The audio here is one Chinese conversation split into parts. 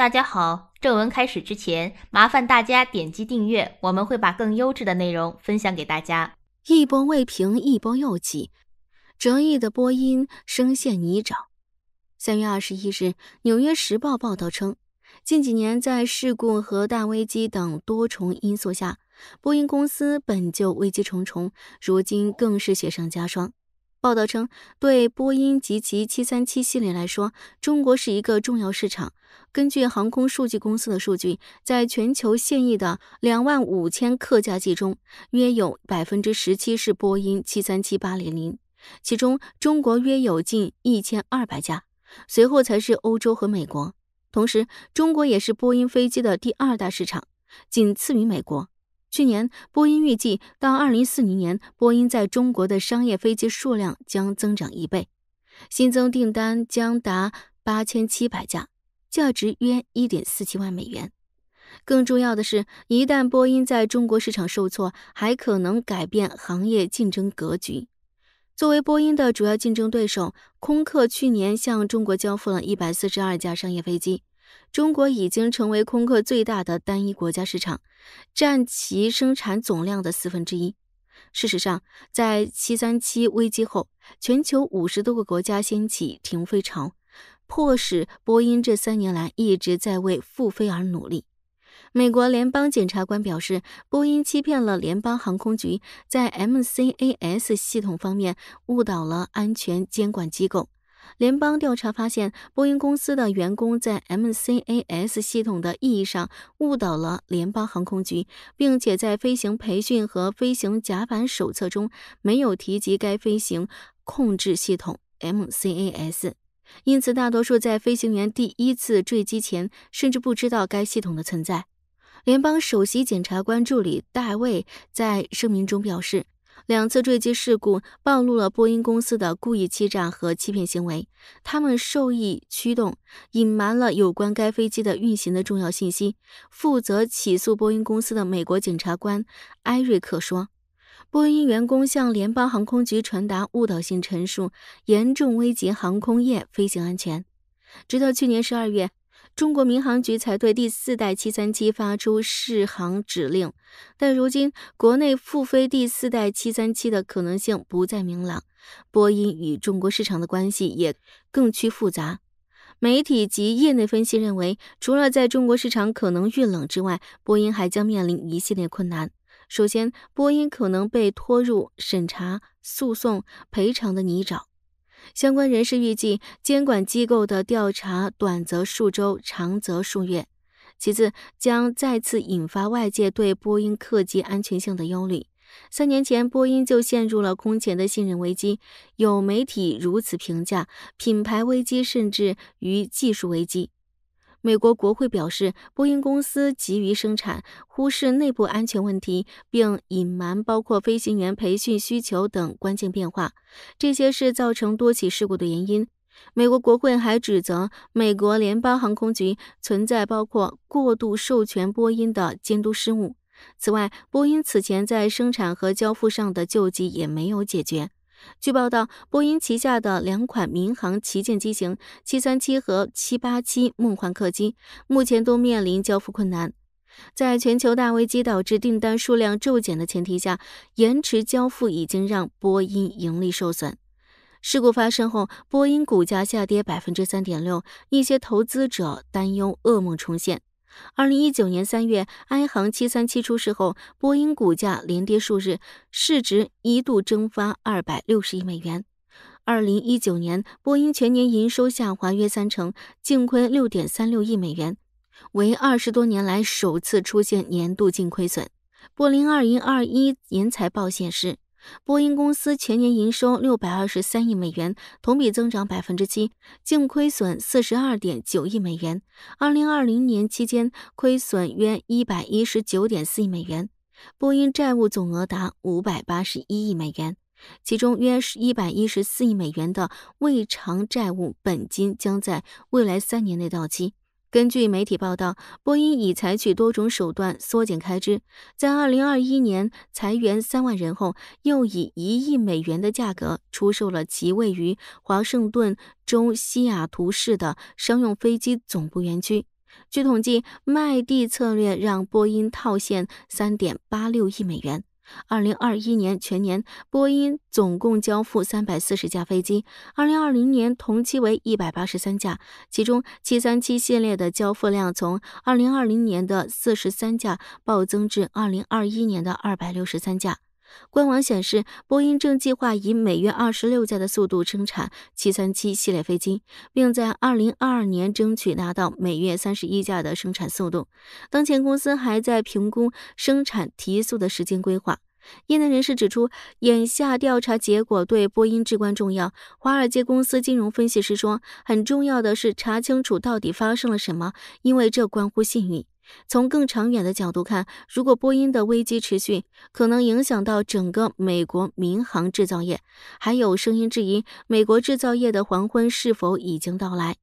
大家好，正文开始之前，麻烦大家点击订阅，我们会把更优质的内容分享给大家。一波未平，一波又起，折翼的波音深陷泥沼。三月二十一日，《纽约时报》报道称，近几年在事故和大危机等多重因素下，波音公司本就危机重重，如今更是雪上加霜。报道称，对波音及其737系列来说，中国是一个重要市场。根据航空数据公司的数据，在全球现役的两万五千客机中，约有百分之十七是波音737八零零，其中中国约有近一千二百架，随后才是欧洲和美国。同时，中国也是波音飞机的第二大市场，仅次于美国。去年，波音预计到2040年，波音在中国的商业飞机数量将增长一倍，新增订单将达8700架，价值约1.47万美元。更重要的是，一旦波音在中国市场受挫，还可能改变行业竞争格局。作为波音的主要竞争对手，空客去年向中国交付了142架商业飞机。中国已经成为空客最大的单一国家市场，占其生产总量的四分之一。事实上，在737危机后，全球五十多个国家掀起停飞潮，迫使波音这三年来一直在为复飞而努力。美国联邦检察官表示，波音欺骗了联邦航空局，在 MCAS 系统方面误导了安全监管机构。联邦调查发现，波音公司的员工在 MCAS 系统的意义上误导了联邦航空局，并且在飞行培训和飞行甲板手册中没有提及该飞行控制系统 MCAS，因此大多数在飞行员第一次坠机前甚至不知道该系统的存在。联邦首席检察官助理戴卫在声明中表示。两次坠机事故暴露了波音公司的故意欺诈和欺骗行为。他们受益驱动，隐瞒了有关该飞机的运行的重要信息。负责起诉波音公司的美国检察官埃瑞克说：“波音员工向联邦航空局传达误导性陈述，严重危及航空业飞行安全。”直到去年十二月。中国民航局才对第四代737发出试航指令，但如今国内复飞第四代737的可能性不再明朗。波音与中国市场的关系也更趋复杂。媒体及业内分析认为，除了在中国市场可能遇冷之外，波音还将面临一系列困难。首先，波音可能被拖入审查、诉讼、赔偿的泥沼。相关人士预计，监管机构的调查短则数周，长则数月。其次，将再次引发外界对波音客机安全性的忧虑。三年前，波音就陷入了空前的信任危机，有媒体如此评价：品牌危机甚至于技术危机。美国国会表示，波音公司急于生产，忽视内部安全问题，并隐瞒包括飞行员培训需求等关键变化，这些是造成多起事故的原因。美国国会还指责美国联邦航空局存在包括过度授权波音的监督失误。此外，波音此前在生产和交付上的救济也没有解决。据报道，波音旗下的两款民航旗舰机型737和787梦幻客机，目前都面临交付困难。在全球大危机导致订单数量骤减的前提下，延迟交付已经让波音盈利受损。事故发生后，波音股价下跌百分之三点六，一些投资者担忧噩梦重现。二零一九年三月，埃航737出事后，波音股价连跌数日，市值一度蒸发二百六十亿美元。二零一九年，波音全年营收下滑约三成，净亏六点三六亿美元，为二十多年来首次出现年度净亏损。波林二零二一年财报显示。波音公司全年营收六百二十三亿美元，同比增长百分之七，净亏损四十二点九亿美元。二零二零年期间亏损约一百一十九点四亿美元。波音债务总额达五百八十一亿美元，其中约一百一十四亿美元的未偿债务本金将在未来三年内到期。根据媒体报道，波音已采取多种手段缩减开支。在2021年裁员3万人后，又以1亿美元的价格出售了其位于华盛顿州西雅图市的商用飞机总部园区。据统计，卖地策略让波音套现3.86亿美元。二零二一年全年，波音总共交付三百四十架飞机，二零二零年同期为一百八十三架，其中七三七系列的交付量从二零二零年的四十三架暴增至二零二一年的二百六十三架。官网显示，波音正计划以每月二十六架的速度生产737系列飞机，并在2022年争取达到每月三十一架的生产速度。当前，公司还在评估生产提速的时间规划。业内人士指出，眼下调查结果对波音至关重要。华尔街公司金融分析师说：“很重要的是查清楚到底发生了什么，因为这关乎信誉。”从更长远的角度看，如果波音的危机持续，可能影响到整个美国民航制造业，还有声音质疑美国制造业的黄昏是否已经到来。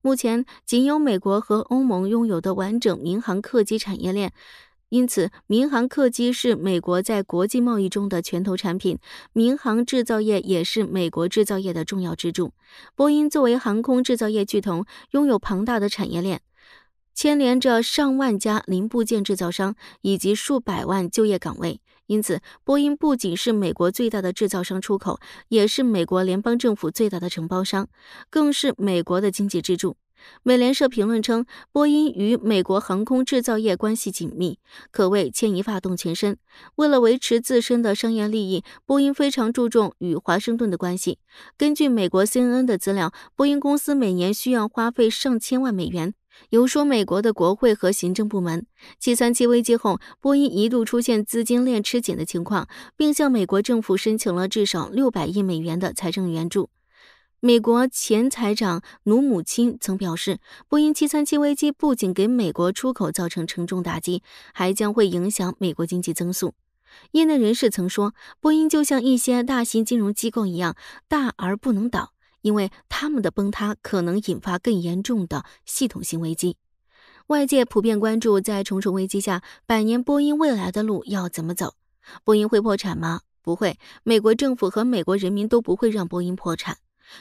目前，仅有美国和欧盟拥有的完整民航客机产业链，因此，民航客机是美国在国际贸易中的拳头产品，民航制造业也是美国制造业的重要支柱。波音作为航空制造业巨头，拥有庞大的产业链。牵连着上万家零部件制造商以及数百万就业岗位，因此，波音不仅是美国最大的制造商出口，也是美国联邦政府最大的承包商，更是美国的经济支柱。美联社评论称，波音与美国航空制造业关系紧密，可谓牵一发动全身。为了维持自身的商业利益，波音非常注重与华盛顿的关系。根据美国 CNN 的资料，波音公司每年需要花费上千万美元。如说美国的国会和行政部门。737危机后，波音一度出现资金链吃紧的情况，并向美国政府申请了至少60亿美元的财政援助。美国前财长努姆钦曾表示，波音737危机不仅给美国出口造成沉重打击，还将会影响美国经济增速。业内人士曾说，波音就像一些大型金融机构一样，大而不能倒。因为他们的崩塌可能引发更严重的系统性危机，外界普遍关注，在重重危机下，百年波音未来的路要怎么走？波音会破产吗？不会，美国政府和美国人民都不会让波音破产。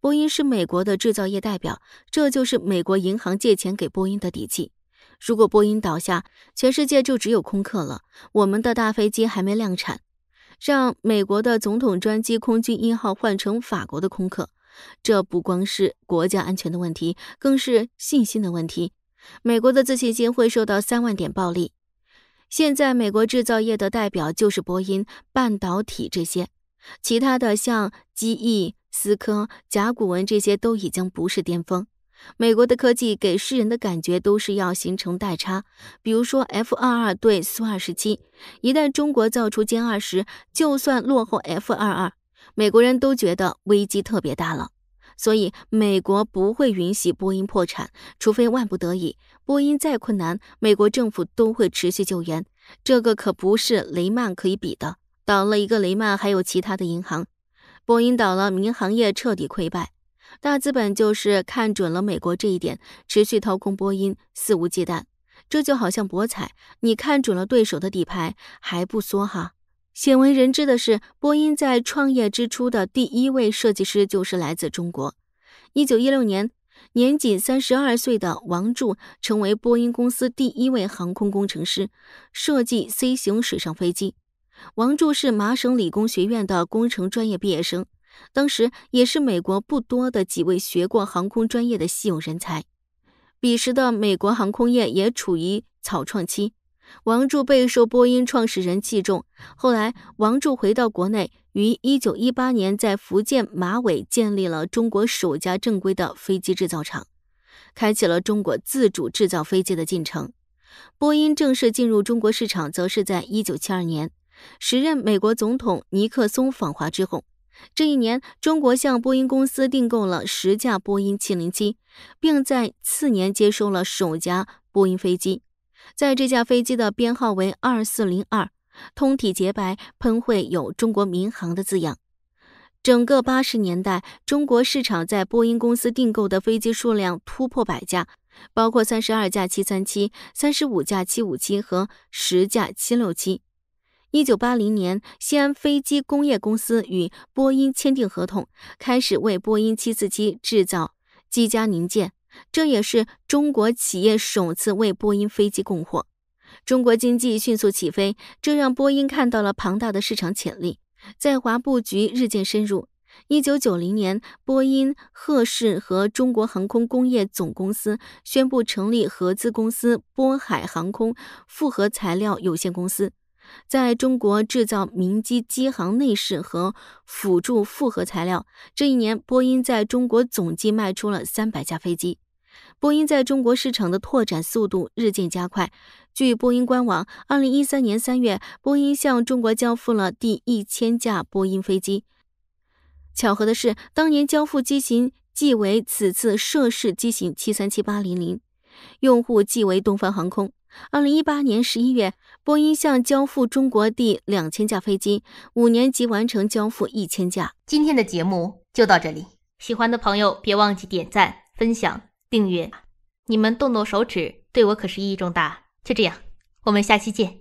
波音是美国的制造业代表，这就是美国银行借钱给波音的底气。如果波音倒下，全世界就只有空客了。我们的大飞机还没量产，让美国的总统专机空军一号换成法国的空客。这不光是国家安全的问题，更是信心的问题。美国的自信心会受到三万点暴力。现在美国制造业的代表就是波音、半导体这些，其他的像机翼、思科、甲骨文这些都已经不是巅峰。美国的科技给世人的感觉都是要形成代差，比如说 F 二二对苏二十七，一旦中国造出歼二十，就算落后 F 二二。美国人都觉得危机特别大了，所以美国不会允许波音破产，除非万不得已。波音再困难，美国政府都会持续救援，这个可不是雷曼可以比的。倒了一个雷曼，还有其他的银行；波音倒了，民航业彻底溃败。大资本就是看准了美国这一点，持续掏空波音，肆无忌惮。这就好像博彩，你看准了对手的底牌，还不梭哈？鲜为人知的是，波音在创业之初的第一位设计师就是来自中国。一九一六年，年仅三十二岁的王柱成为波音公司第一位航空工程师，设计 C 型水上飞机。王柱是麻省理工学院的工程专业毕业生，当时也是美国不多的几位学过航空专业的稀有人才。彼时的美国航空业也处于草创期。王助备受波音创始人器重，后来王助回到国内，于1918年在福建马尾建立了中国首家正规的飞机制造厂，开启了中国自主制造飞机的进程。波音正式进入中国市场，则是在1972年，时任美国总统尼克松访华之后。这一年，中国向波音公司订购了十架波音707，并在次年接收了首架波音飞机。在这架飞机的编号为二四零二，通体洁白，喷绘有中国民航的字样。整个八十年代，中国市场在波音公司订购的飞机数量突破百架，包括三十二架七三七、三十五架七五七和十架七六七。一九八零年，西安飞机工业公司与波音签订合同，开始为波音七四七制造机加零件。这也是中国企业首次为波音飞机供货。中国经济迅速起飞，这让波音看到了庞大的市场潜力，在华布局日渐深入。一九九零年，波音、赫氏和中国航空工业总公司宣布成立合资公司——波海航空复合材料有限公司。在中国制造民机机航内饰和辅助复合材料。这一年，波音在中国总计卖出了三百架飞机。波音在中国市场的拓展速度日渐加快。据波音官网，二零一三年三月，波音向中国交付了第一千架波音飞机。巧合的是，当年交付机型即为此次涉事机型七三七八零零，用户即为东方航空。二零一八年十一月，波音向交付中国第两千架飞机，五年即完成交付一千架。今天的节目就到这里，喜欢的朋友别忘记点赞、分享、订阅，你们动动手指对我可是意义重大。就这样，我们下期见。